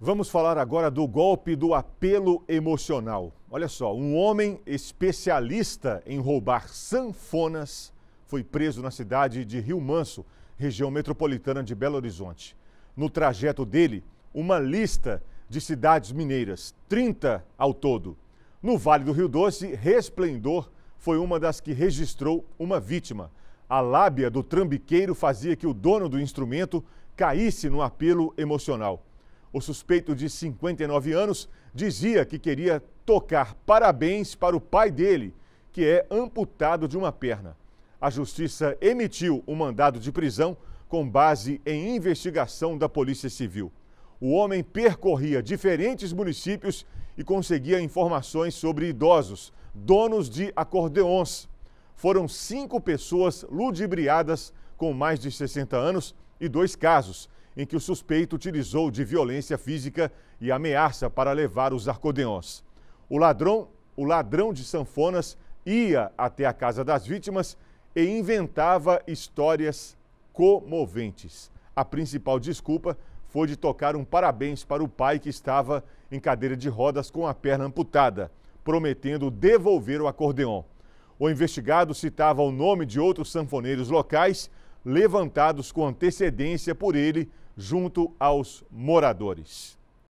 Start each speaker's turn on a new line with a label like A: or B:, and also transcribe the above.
A: Vamos falar agora do golpe do apelo emocional. Olha só, um homem especialista em roubar sanfonas foi preso na cidade de Rio Manso, região metropolitana de Belo Horizonte. No trajeto dele, uma lista de cidades mineiras, 30 ao todo. No Vale do Rio Doce, Resplendor foi uma das que registrou uma vítima. A lábia do trambiqueiro fazia que o dono do instrumento caísse no apelo emocional. O suspeito de 59 anos dizia que queria tocar parabéns para o pai dele, que é amputado de uma perna. A justiça emitiu um mandado de prisão com base em investigação da Polícia Civil. O homem percorria diferentes municípios e conseguia informações sobre idosos, donos de acordeons. Foram cinco pessoas ludibriadas com mais de 60 anos e dois casos em que o suspeito utilizou de violência física e ameaça para levar os acordeões. O ladrão, o ladrão de sanfonas ia até a casa das vítimas e inventava histórias comoventes. A principal desculpa foi de tocar um parabéns para o pai que estava em cadeira de rodas com a perna amputada, prometendo devolver o acordeão. O investigado citava o nome de outros sanfoneiros locais levantados com antecedência por ele junto aos moradores.